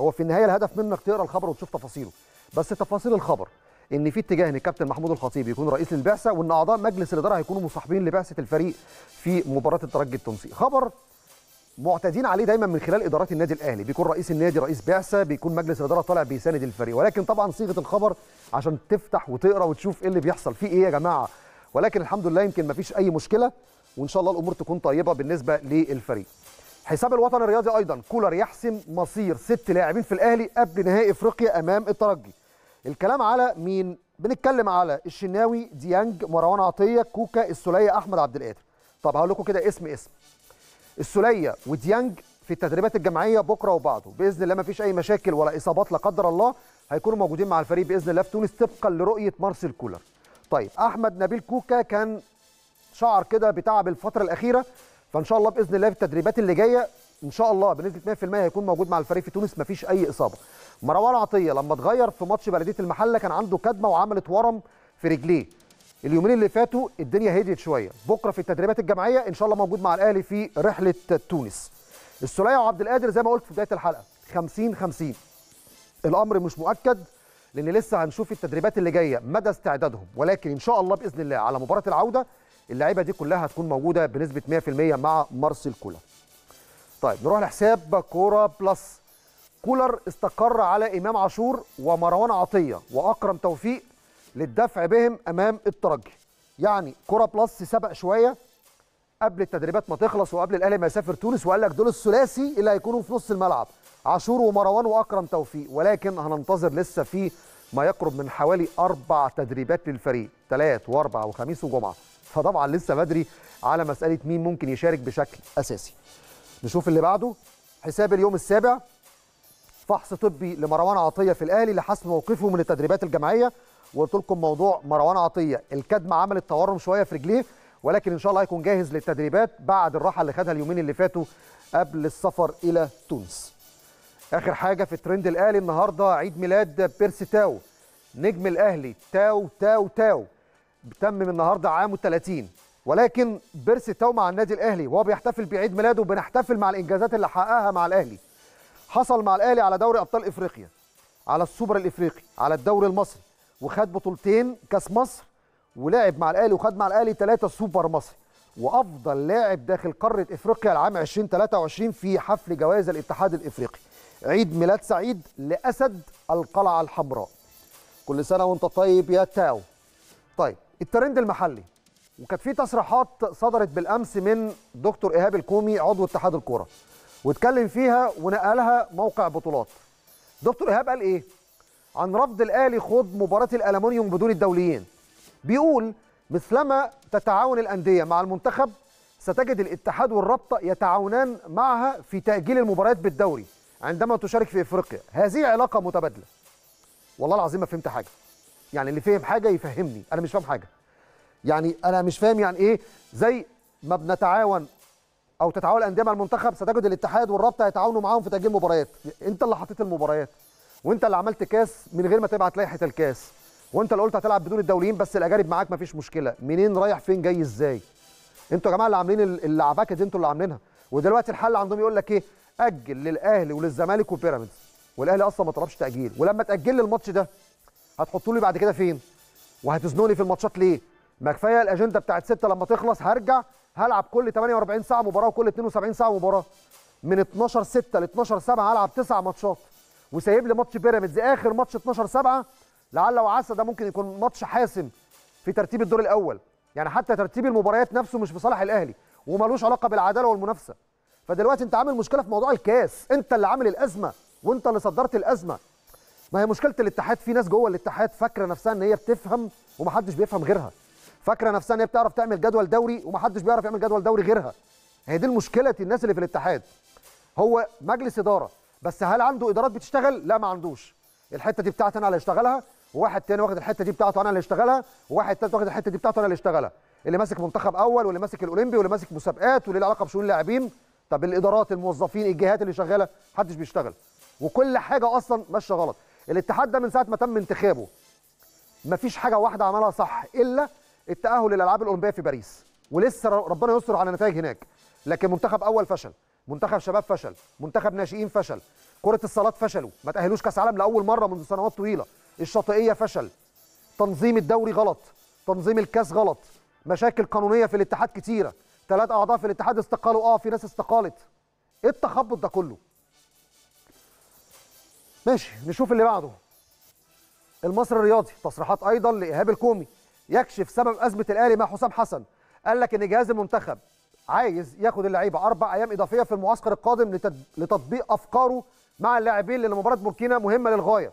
هو في النهايه الهدف منك تقرا الخبر وتشوف تفاصيله بس تفاصيل الخبر ان في اتجاه ان الكابتن محمود الخطيب يكون رئيس للبعثه وان اعضاء مجلس الاداره هيكونوا مصاحبين لبعثه الفريق في مباراه الترجي التونسي خبر معتادين عليه دايما من خلال ادارات النادي الاهلي بيكون رئيس النادي رئيس بعثه بيكون مجلس الاداره طالع بيساند الفريق ولكن طبعا صيغه الخبر عشان تفتح وتقرا وتشوف ايه اللي بيحصل في ايه يا جماعه ولكن الحمد لله يمكن ما فيش اي مشكله وان شاء الله الامور تكون طيبه بالنسبه للفريق حساب الوطن الرياضي ايضا كولر يحسم مصير ست لاعبين في الاهلي قبل نهائي افريقيا امام الترجي الكلام على مين بنتكلم على الشناوي ديانج مروان عطيه كوكا السوليه احمد عبد القادر طب هقول لكم كده اسم اسم السوليه وديانج في التدريبات الجماعيه بكره وبعده باذن الله ما فيش اي مشاكل ولا اصابات لا قدر الله هيكونوا موجودين مع الفريق باذن الله في تونس طبقا لرؤيه مارسيل كولر طيب احمد نبيل كوكا كان شعر كده بتعب الفتره الاخيره فان شاء الله باذن الله في التدريبات اللي جايه ان شاء الله بنسبه 100% هيكون موجود مع الفريق في تونس مفيش اي اصابه مروان عطيه لما اتغير في ماتش بلديه المحله كان عنده كدمه وعملت ورم في رجليه اليومين اللي فاتوا الدنيا هديت شويه بكره في التدريبات الجماعيه ان شاء الله موجود مع الاهلي في رحله تونس السوليه وعبد القادر زي ما قلت في بدايه الحلقه 50 50 الامر مش مؤكد لان لسه هنشوف التدريبات اللي جايه مدى استعدادهم ولكن ان شاء الله باذن الله على مباراه العوده اللعيبه دي كلها هتكون موجوده بنسبه 100% مع مارسيل كولر. طيب نروح لحساب كوره بلس كولر استقر على امام عاشور ومروان عطيه واكرم توفيق للدفع بهم امام الترجي. يعني كوره بلس سبق شويه قبل التدريبات ما تخلص وقبل الاهلي ما يسافر تونس وقال لك دول الثلاثي اللي هيكونوا في نص الملعب عاشور ومروان واكرم توفيق ولكن هننتظر لسه في ما يقرب من حوالي اربع تدريبات للفريق ثلاث واربع وخميس وجمعه فطبعا لسه بدري على مساله مين ممكن يشارك بشكل اساسي نشوف اللي بعده حساب اليوم السابع فحص طبي لمروان عطيه في الاهلي لحسم موقفه من التدريبات الجماعيه وقلت لكم موضوع مروان عطيه الكدمه عملت تورم شويه في رجليه ولكن ان شاء الله هيكون جاهز للتدريبات بعد الراحه اللي خدها اليومين اللي فاتوا قبل السفر الى تونس اخر حاجه في الترند الاهلي النهارده عيد ميلاد بيرسي تاو نجم الاهلي تاو تاو تاو من النهارده عامه 30 ولكن بيرسي تاو مع النادي الاهلي وهو بيحتفل بعيد ميلاده بنحتفل مع الانجازات اللي حققها مع الاهلي حصل مع الاهلي على دوري ابطال افريقيا على السوبر الافريقي على الدوري المصري وخد بطولتين كاس مصر ولعب مع الاهلي وخد مع الاهلي ثلاثه سوبر مصري وافضل لاعب داخل قاره افريقيا العام 2023 في حفل جوائز الاتحاد الافريقي عيد ميلاد سعيد لأسد القلعة الحمراء كل سنة وانت طيب يا تاو طيب الترند المحلي وكانت في تصريحات صدرت بالأمس من دكتور إيهاب الكومي عضو اتحاد الكورة واتكلم فيها ونقلها موقع بطولات دكتور إيهاب قال إيه؟ عن رفض الأهلي خوض مباراة الألمونيوم بدون الدوليين بيقول مثلما تتعاون الأندية مع المنتخب ستجد الاتحاد والرابطة يتعاونان معها في تأجيل المباريات بالدوري عندما تشارك في افريقيا هذه علاقه متبادله والله العظيم ما فهمت حاجه يعني اللي فهم حاجه يفهمني انا مش فاهم حاجه يعني انا مش فاهم يعني ايه زي ما بنتعاون او تتعاون الانديه مع المنتخب ستجد الاتحاد والرابطه يتعاونوا معاهم في تاجيل مباريات انت اللي حطيت المباريات وانت اللي عملت كاس من غير ما تبعت لائحه الكاس وانت اللي قلت هتلعب بدون الدوليين بس الاجانب معاك مفيش مشكله منين رايح فين جاي ازاي انتوا يا جماعه اللي عاملين اللعبكه دي انتوا اللي عاملينها ودلوقتي الحل عندهم يقول لك ايه اجل للاهلي وللزمالك وبيراميدز والاهلي اصلا ما طلبش تاجيل ولما تاجل لي الماتش ده هتحطوا لي بعد كده فين وهتزنوني في الماتشات ليه ما كفايه الاجنده بتاعت ستة لما تخلص هرجع هلعب كل 48 ساعه مباراه وكل 72 ساعه مباراه من 12 6 ل 12 7 هلعب 9 ماتشات وسايب لي ماتش بيراميدز اخر ماتش 12 7 لعل وعسى ده ممكن يكون ماتش حاسم في ترتيب الدور الاول يعني حتى ترتيب المباريات نفسه مش في صالح الاهلي وملوش علاقه بالعداله والمنافسه فدلوقتي انت عامل مشكله في موضوع الكاس انت اللي عامل الازمه وانت اللي صدرت الازمه ما هي مشكله الاتحاد في ناس جوه الاتحاد فاكره نفسها ان هي بتفهم ومحدش بيفهم غيرها فاكره نفسها ان هي بتعرف تعمل جدول دوري ومحدش بيعرف يعمل جدول دوري غيرها هي دي المشكله الناس اللي في الاتحاد هو مجلس اداره بس هل عنده ادارات بتشتغل لا ما عندوش الحته دي بتاعتي انا اللي اشتغلها وواحد تاني واخد الحته دي بتاعته انا اللي اشتغلها وواحد تالت واخد الحته دي بتاعته انا اللي اشتغلها اللي ماسك منتخب اول واللي ماسك الاولمبي واللي ماسك مسابقات واللي له علاقه بشؤون اللاعبين طب الادارات الموظفين الجهات اللي شغاله محدش بيشتغل وكل حاجه اصلا ماشيه غلط الاتحاد ده من ساعه ما تم انتخابه مفيش حاجه واحده عملها صح الا التاهل للالعاب الاولمبيه في باريس ولسه ربنا يستر على نتائج هناك لكن منتخب اول فشل منتخب شباب فشل منتخب ناشئين فشل كره الصالات فشلوا ما تاهلوش كاس عالم لاول مره منذ سنوات طويله الشاطئيه فشل تنظيم الدوري غلط تنظيم الكاس غلط مشاكل قانونيه في الاتحاد كتيره ثلاث اعضاء في الاتحاد استقالوا اه في ناس استقالت ايه التخبط ده كله ماشي نشوف اللي بعده المصري الرياضي تصريحات ايضا لايهاب الكومي يكشف سبب ازمه الاهلي مع حسام حسن قال لك ان جهاز المنتخب عايز ياخد اللعيبه اربع ايام اضافيه في المعسكر القادم لتطبيق افكاره مع اللاعبين لان مباراه بوركينا مهمه للغايه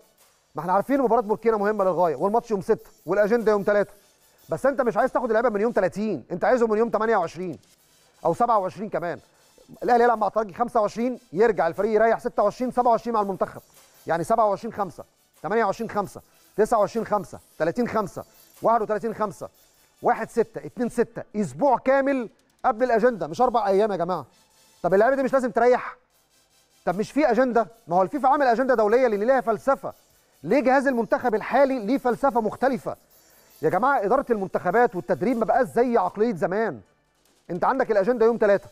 ما احنا عارفين مباراه بوركينا مهمه للغايه والماتش يوم 6 والاجنده يوم 3 بس انت مش عايز تاخد اللعيبه من يوم 30 انت عايزهم من يوم 28 او 27 كمان الاهلي يلعب مع الترجي 25 يرجع الفريق يريح 26 27 مع المنتخب يعني 27 5 28 5 29 5 30 5 31 5 1 6 2 6 اسبوع كامل قبل الاجنده مش اربع ايام يا جماعه طب اللعيبه دي مش لازم تريح طب مش في اجنده ما هو الفيفا عامل اجنده دوليه لان ليها فلسفه ليه جهاز المنتخب الحالي ليه فلسفه مختلفه يا جماعه اداره المنتخبات والتدريب ما بقاش زي عقليه زمان انت عندك الاجنده يوم ثلاثه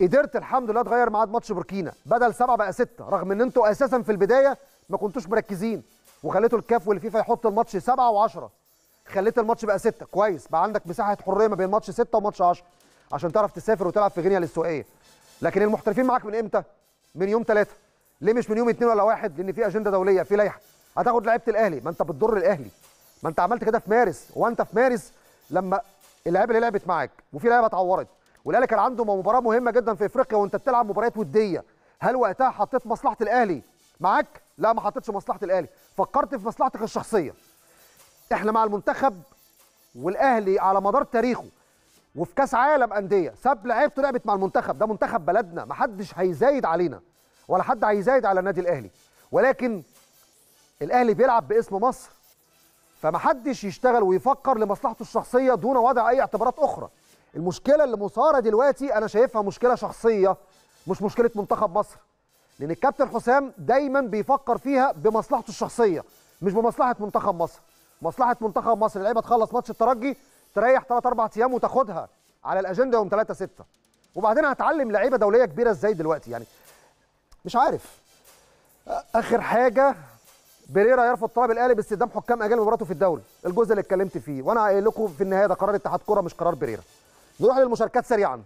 قدرت الحمد لله تغير ميعاد ماتش بوركينا بدل سبعه بقى سته رغم ان انتوا اساسا في البدايه ما كنتوش مركزين وخليتوا الكاف والفيفا يحط الماتش سبعه و10 خليت الماتش بقى سته كويس بقى عندك مساحه حريه ما بين ماتش سته وماتش 10 عشان تعرف تسافر وتلعب في غينيا الاستوائيه لكن المحترفين معاك من امتى؟ من يوم ثلاثه ليه مش من يوم اثنين ولا واحد؟ لان في اجنده دوليه في لائحه هتاخد لعيبه الاهلي ما انت بتضر الاهلي ما انت عملت كده في مارس هو انت في مارس لما اللعيبه اللي لعبت معاك وفي لعيبه اتعورت والاهلي كان عنده مباراه مهمه جدا في افريقيا وانت بتلعب مباريات وديه هل وقتها حطيت مصلحه الاهلي معاك لا ما حطيتش مصلحه الاهلي فكرت في مصلحتك الشخصيه احنا مع المنتخب والاهلي على مدار تاريخه وفي كاس عالم انديه ساب لعيبته لعبت مع المنتخب ده منتخب بلدنا ما حدش هيزايد علينا ولا حد هيزايد على النادي الاهلي ولكن الاهلي بيلعب باسم مصر فمحدش يشتغل ويفكر لمصلحته الشخصيه دون وضع اي اعتبارات اخرى المشكله اللي مثاره دلوقتي انا شايفها مشكله شخصيه مش مشكله منتخب مصر لان الكابتن حسام دايما بيفكر فيها بمصلحته الشخصيه مش بمصلحه منتخب مصر مصلحه منتخب مصر اللعيبه تخلص ماتش الترجي تريح 3 4 ايام وتاخدها على الاجنده يوم 3 6 وبعدين هتعلم لعيبه دوليه كبيره ازاي دلوقتي يعني مش عارف اخر حاجه بيريرا يرفض طلب الاهلي باستخدام حكام اجانب مباراته في الدوري الجزء اللي اتكلمت فيه وانا قايل لكم في النهايه ده قرار اتحاد كره مش قرار بيريرا نروح للمشاركات سريعا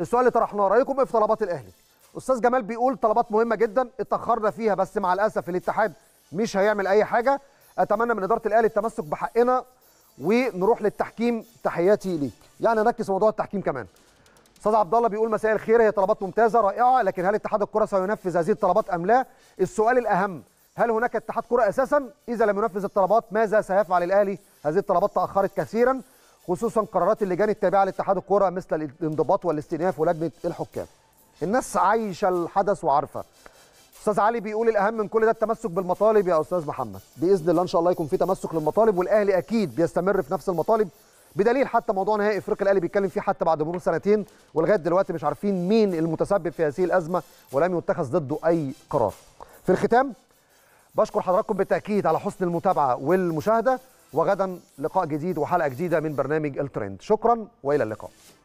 السؤال اللي طرحناه رايكم ايه في طلبات الاهلي استاذ جمال بيقول طلبات مهمه جدا اتاخرنا فيها بس مع الاسف الاتحاد مش هيعمل اي حاجه اتمنى من اداره الاهلي التمسك بحقنا ونروح للتحكيم تحياتي ليك يعني نركز في موضوع التحكيم كمان استاذ عبد الله بيقول مساء الخير هي طلبات ممتازه رائعه لكن هل اتحاد الكره سينفذ هذه الطلبات ام لا السؤال الاهم هل هناك اتحاد كرة أساسا إذا لم ينفذ الطلبات ماذا سيفعل الأهلي هذه الطلبات تأخرت كثيرا خصوصا قرارات اللجان التابعة لاتحاد الكرة مثل الانضباط والاستئناف ولجنة الحكام الناس عايشة الحدث وعارفة استاذ علي بيقول الاهم من كل ده التمسك بالمطالب يا استاذ محمد باذن الله ان شاء الله يكون في تمسك للمطالب والاهلي اكيد بيستمر في نفس المطالب بدليل حتى موضوع نهائي افريقيا الاهلي بيتكلم فيه حتى بعد مرور سنتين ولغايه دلوقتي مش عارفين مين المتسبب في هذه الازمه ولم يتخذ ضده اي قرار في الختام بشكر حضراتكم بالتاكيد على حسن المتابعه والمشاهده وغدا لقاء جديد وحلقه جديده من برنامج الترند شكرا والى اللقاء